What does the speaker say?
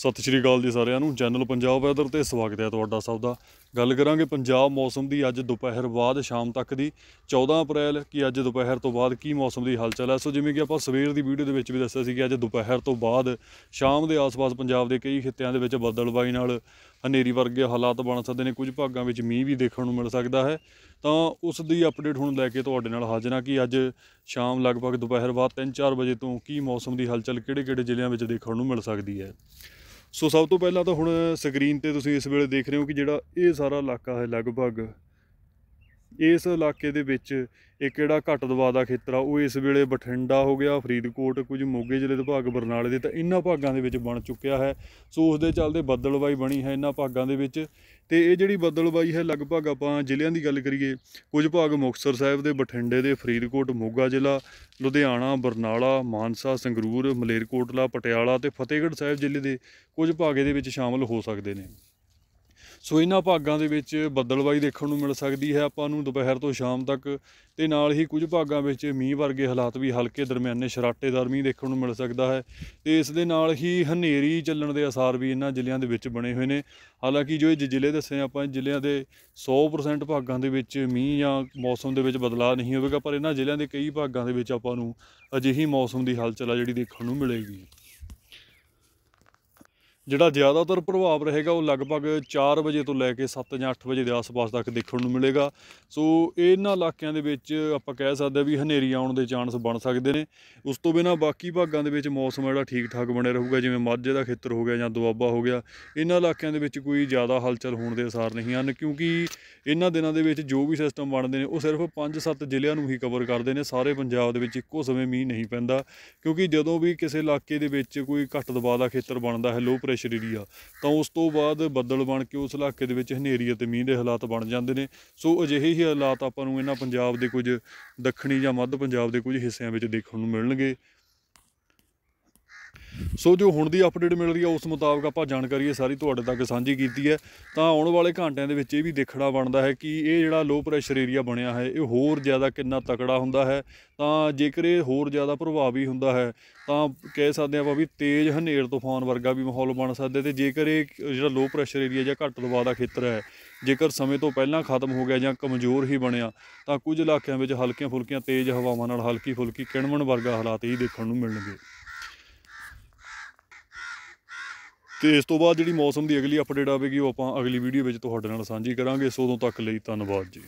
ਸਤਿ ਸ਼੍ਰੀ ਅਕਾਲ ਜੀ ਸਾਰਿਆਂ ਨੂੰ ਚੈਨਲ ਪੰਜਾਬ ਵੈਦਰ ਤੇ ਸਵਾਗਤ ਹੈ ਤੁਹਾਡਾ ਸਭ ਦਾ ਗੱਲ ਕਰਾਂਗੇ ਪੰਜਾਬ ਮੌਸਮ ਦੀ ਅੱਜ ਦੁਪਹਿਰ ਬਾਅਦ ਸ਼ਾਮ ਤੱਕ ਦੀ 14 ਅਪ੍ਰੈਲ ਕੀ ਅੱਜ ਦੁਪਹਿਰ ਤੋਂ ਬਾਅਦ ਕੀ ਮੌਸਮ ਦੀ ਹਲਚਲ ਹੈ ਸੋ ਜਿਵੇਂ ਕਿ ਆਪਾਂ ਸਵੇਰ ਦੀ ਵੀਡੀਓ ਦੇ ਵਿੱਚ ਵੀ ਦੱਸਿਆ ਸੀ ਕਿ ਅੱਜ ਦੁਪਹਿਰ ਤੋਂ ਬਾਅਦ ਸ਼ਾਮ ਦੇ ਆਸ-ਪਾਸ ਪੰਜਾਬ ਦੇ ਕਈ ਖਿੱਤਿਆਂ ਦੇ ਵਿੱਚ ਬੱਦਲਬਾਈ ਨਾਲ ਹਨੇਰੀ ਵਰਗੇ ਹਾਲਾਤ ਬਣ ਸਕਦੇ ਨੇ ਕੁਝ ਭਾਗਾਂ ਵਿੱਚ ਮੀਂਹ ਵੀ ਦੇਖਣ ਨੂੰ ਮਿਲ ਸਕਦਾ ਹੈ ਤਾਂ ਉਸ ਦੀ ਅਪਡੇਟ ਹੁਣ ਲੈ ਕੇ ਤੁਹਾਡੇ ਨਾਲ ਹਾਜ਼ਰ ਹਾਂ ਕਿ ਅੱਜ ਸ਼ਾਮ ਲਗਭਗ ਦੁਪਹਿਰ ਬਾਅਦ 3-4 ਵਜੇ ਤੋਂ ਕੀ ਮੌਸਮ ਦੀ ਹਲਚਲ ਕਿਹੜੇ-ਕਿਹੜੇ ਜ਼ਿਲ੍ਹਿਆਂ ਵਿੱਚ ਦੇਖਣ ਨੂੰ ਮਿਲ ਸਕਦੀ ਹੈ ਸੋ ਸਭ ਤੋਂ ਪਹਿਲਾਂ ਤਾਂ ਹੁਣ ਸਕਰੀਨ ਤੇ ਤੁਸੀਂ ਇਸ ਵੇਲੇ ਦੇਖ ਰਹੇ ਹੋ ਕਿ ਜਿਹੜਾ ਇਹ ਸਾਰਾ ਇਲਾਕਾ ਹੈ ਲਗਭਗ ਇਸ ਇਲਾਕੇ ਦੇ ਵਿੱਚ ਇਹ ਕਿਹੜਾ ਘੱਟ ਦਬਾਅ ਦਾ ਖੇਤਰ ਆ ਉਹ ਇਸ ਵੇਲੇ ਬਠਿੰਡਾ ਹੋ ਗਿਆ ਫਰੀਦਕੋਟ ਕੁਝ ਮੋਗੇ ਜ਼ਿਲ੍ਹੇ ਦੇ ਭਾਗ ਬਰਨਾਲੇ ਦੇ ਤਾਂ ਇਹਨਾਂ ਭਾਗਾਂ ਦੇ ਵਿੱਚ ਬਣ ਚੁੱਕਿਆ ਹੈ ਸੋ ਉਸ ਦੇ ਚੱਲਦੇ ਬੱਦਲਬਾਈ ਬਣੀ ਹੈ ਇਹਨਾਂ ਭਾਗਾਂ ਦੇ ਵਿੱਚ ਤੇ ਇਹ ਜਿਹੜੀ ਬੱਦਲਬਾਈ ਹੈ ਲਗਭਗ ਆਪਾਂ ਜ਼ਿਲ੍ਹਿਆਂ ਦੀ ਗੱਲ ਕਰੀਏ ਕੁਝ ਭਾਗ ਮੁਕਤਸਰ ਸਾਹਿਬ ਦੇ ਬਠਿੰਡੇ ਦੇ ਫਰੀਦਕੋਟ ਮੋਗਾ ਜ਼ਿਲ੍ਹਾ ਲੁਧਿਆਣਾ ਬਰਨਾਲਾ ਮਾਨਸਾ ਸੰਗਰੂਰ ਮਲੇਰਕੋਟਲਾ ਪਟਿਆਲਾ ਤੇ ਫਤਿਹਗੜ੍ਹ ਸਾਹਿਬ ਜ਼ਿਲ੍ਹੇ ਦੇ ਕੁਝ ਭਾਗ ਇਹਦੇ ਵਿੱਚ ਸ਼ਾਮਲ ਹੋ ਸਕਦੇ ਨੇ ਸੋ ਇਹਨਾਂ ਭਾਗਾਂ ਦੇ ਵਿੱਚ ਬੱਦਲਬਾਈ ਦੇਖਣ ਨੂੰ ਮਿਲ ਸਕਦੀ ਹੈ ਆਪਾਂ ਨੂੰ ਦੁਪਹਿਰ ਤੋਂ ਸ਼ਾਮ ਤੱਕ ਤੇ ਨਾਲ ਹੀ ਕੁਝ ਭਾਗਾਂ ਵਿੱਚ ਮੀਂਹ ਵਰਗੇ ਹਾਲਾਤ ਵੀ ਹਲਕੇ ਦਰਮਿਆਨੇ ਸ਼ਰਾਟੇਦਾਰ ਮੀਂਹ ਦੇਖਣ ਨੂੰ ਮਿਲ ਸਕਦਾ ਹੈ ਤੇ ਇਸ ਦੇ ਨਾਲ ਹੀ ਹਨੇਰੀ ਚੱਲਣ ਦੇ ਅਸਾਰ ਵੀ ਇਹਨਾਂ ਜ਼ਿਲ੍ਹਿਆਂ ਦੇ ਵਿੱਚ ਬਣੇ ਹੋਏ ਨੇ ਹਾਲਾਂਕਿ ਜੋ ਇਹ ਜ਼ਿਲ੍ਹੇ ਦੱਸੇ ਆਪਾਂ ਜ਼ਿਲ੍ਹਿਆਂ ਦੇ 100% ਭਾਗਾਂ ਦੇ ਵਿੱਚ ਮੀਂਹ ਜਾਂ ਮੌਸਮ ਦੇ ਵਿੱਚ ਬਦਲਾਅ ਨਹੀਂ ਹੋਵੇਗਾ ਪਰ ਇਹਨਾਂ ਜ਼ਿਲ੍ਹਿਆਂ ਦੇ ਕਈ ਭਾਗਾਂ ਦੇ ਵਿੱਚ ਆਪਾਂ ਨੂੰ ਅਜਿਹੀ ਮੌਸਮ ਦੀ ਹਲਚਲ ਆ ਜਿਹੜੀ ਦੇਖਣ ਨੂੰ ਮਿਲੇਗੀ ਜਿਹੜਾ ਜ਼ਿਆਦਾਤਰ ਪ੍ਰਭਾਵ ਰਹੇਗਾ ਉਹ ਲਗਭਗ 4 ਵਜੇ ਤੋਂ ਲੈ ਕੇ 7 ਜਾਂ 8 ਵਜੇ ਦੇ ਆਸ-ਪਾਸ ਤੱਕ ਦੇਖਣ ਨੂੰ ਮਿਲੇਗਾ ਸੋ ਇਹਨਾਂ ਇਲਾਕਿਆਂ ਦੇ ਵਿੱਚ ਆਪਾਂ ਕਹਿ ਸਕਦੇ ਆ ਵੀ ਹਨੇਰੀ ਆਉਣ ਦੇ ਚਾਂਸ ਬਣ ਸਕਦੇ ਨੇ ਉਸ ਤੋਂ ਬਿਨਾ ਬਾਕੀ ਭਾਗਾਂ ਦੇ ਵਿੱਚ ਮੌਸਮ ਜਿਹੜਾ ਠੀਕ-ਠਾਕ ਬਣਿਆ ਰਹੂਗਾ ਜਿਵੇਂ ਮਾਝੇ ਦਾ ਖੇਤਰ ਹੋ ਗਿਆ ਜਾਂ ਦੁਆਬਾ ਹੋ ਗਿਆ ਇਹਨਾਂ ਇਲਾਕਿਆਂ ਦੇ ਵਿੱਚ ਕੋਈ ਜ਼ਿਆਦਾ ਹਲਚਲ ਹੋਣ ਦੇ ਅਸਾਰ ਨਹੀਂ ਹਨ ਕਿਉਂਕਿ ਇਹਨਾਂ ਦਿਨਾਂ ਦੇ ਵਿੱਚ ਜੋ ਵੀ ਸਿਸਟਮ ਬਣਦੇ ਨੇ ਉਹ ਸਿਰਫ 5-7 ਜ਼ਿਲ੍ਹਿਆਂ ਨੂੰ ਹੀ ਕਵਰ ਕਰਦੇ ਨੇ ਸਾਰੇ ਪੰਜਾਬ ਦੇ ਵਿੱਚ ਇੱਕੋ ਸਮੇਂ ਮੀਂਹ ਨਹੀਂ ਪੈਂਦਾ ਕਿਉਂਕਿ ਜਦੋਂ ਵੀ ਕਿਸੇ ਇਲਾਕੇ ਦੇ ਵਿੱਚ ਕੋਈ ਘੱਟ ਦਬਾਅ ਦਾ ਖੇਤਰ ਬਣਦਾ ਹੈ ਲੋ ਸ਼ਰੀਰੀ ਆ ਤਾਂ ਉਸ ਤੋਂ ਬਾਅਦ ਬੱਦਲ ਬਣ ਕੇ ਉਸ ਇਲਾਕੇ ਦੇ ਵਿੱਚ ਹਨੇਰੀ ਅਤੇ ਮੀਂਹ ਦੇ ਹਾਲਾਤ ਬਣ ਜਾਂਦੇ ਨੇ ਸੋ ਅਜਿਹੇ ਹੀ ਹਾਲਾਤ ਆਪਾਂ ਨੂੰ ਇਹਨਾਂ ਪੰਜਾਬ ਦੇ ਕੁਝ ਦੱਖਣੀ ਜਾਂ ਮੱਧ ਪੰਜਾਬ ਦੇ ਕੁਝ ਹਿੱਸਿਆਂ ਵਿੱਚ ਦੇਖਣ ਨੂੰ ਮਿਲਣਗੇ ਸੋ ਜੋ ਹੁਣ ਦੀ ਅਪਡੇਟ ਮਿਲ ਰਹੀ ਹੈ ਉਸ ਮੁਤਾਬਕ ਆਪਾਂ ਜਾਣਕਾਰੀ ਸਾਰੀ ਤੁਹਾਡੇ ਤੱਕ ਸਾਂਝੀ ਕੀਤੀ ਹੈ ਤਾਂ ਆਉਣ ਵਾਲੇ ਘੰਟਿਆਂ ਦੇ ਵਿੱਚ ਇਹ ਵੀ ਦੇਖਣਾ ਬਣਦਾ ਹੈ ਕਿ ਇਹ ਜਿਹੜਾ ਲੋ ਪ੍ਰੈਸ਼ਰ ਏਰੀਆ ਬਣਿਆ ਹੈ ਇਹ ਹੋਰ ਜ਼ਿਆਦਾ ਕਿੰਨਾ ਤਕੜਾ ਹੁੰਦਾ ਹੈ ਤਾਂ ਜੇਕਰ ਇਹ ਹੋਰ ਜ਼ਿਆਦਾ ਪ੍ਰਭਾਵੀ ਹੁੰਦਾ ਹੈ ਤਾਂ ਕਹਿ ਸਕਦੇ ਆਪਾਂ ਵੀ ਤੇਜ਼ ਹਨੇਰ ਤੂਫਾਨ ਵਰਗਾ ਵੀ ਮਾਹੌਲ ਬਣ ਸਕਦਾ ਤੇ ਜੇਕਰ ਇਹ ਜਿਹੜਾ ਲੋ ਪ੍ਰੈਸ਼ਰ ਏਰੀਆ ਜਾਂ ਘੱਟ ਦਬਾਅ ਦਾ ਖੇਤਰ ਹੈ ਜੇਕਰ ਸਮੇਂ ਤੋਂ ਪਹਿਲਾਂ ਖਤਮ ਹੋ ਗਿਆ ਜਾਂ ਕਮਜ਼ੋਰ ਹੀ ਬਣਿਆ ਤਾਂ ਕੁਝ ਇਲਾਕਿਆਂ ਵਿੱਚ ਹਲਕੀਆਂ ਫੁਲਕੀਆਂ ਤੇਜ਼ ਹਵਾਵਾਂ ਨਾਲ ਹਲਕੀ ਫੁਲਕੀ ਕਿਣਵਣ ਵਰਗਾ ਹਾਲਾਤ ਹੀ ਦੇਖਣ ਨੂੰ ਮਿਲਣਗੇ ਤੇ ਇਸ ਤੋਂ ਬਾਅਦ ਜਿਹੜੀ ਮੌਸਮ ਦੀ ਅਗਲੀ ਅਪਡੇਟ ਆਵੇਗੀ ਉਹ ਆਪਾਂ ਅਗਲੀ ਵੀਡੀਓ ਵਿੱਚ ਤੁਹਾਡੇ ਨਾਲ ਸਾਂਝੀ ਕਰਾਂਗੇ ਸੋ ਉਦੋਂ ਤੱਕ ਲਈ ਧੰਨਵਾਦ ਜੀ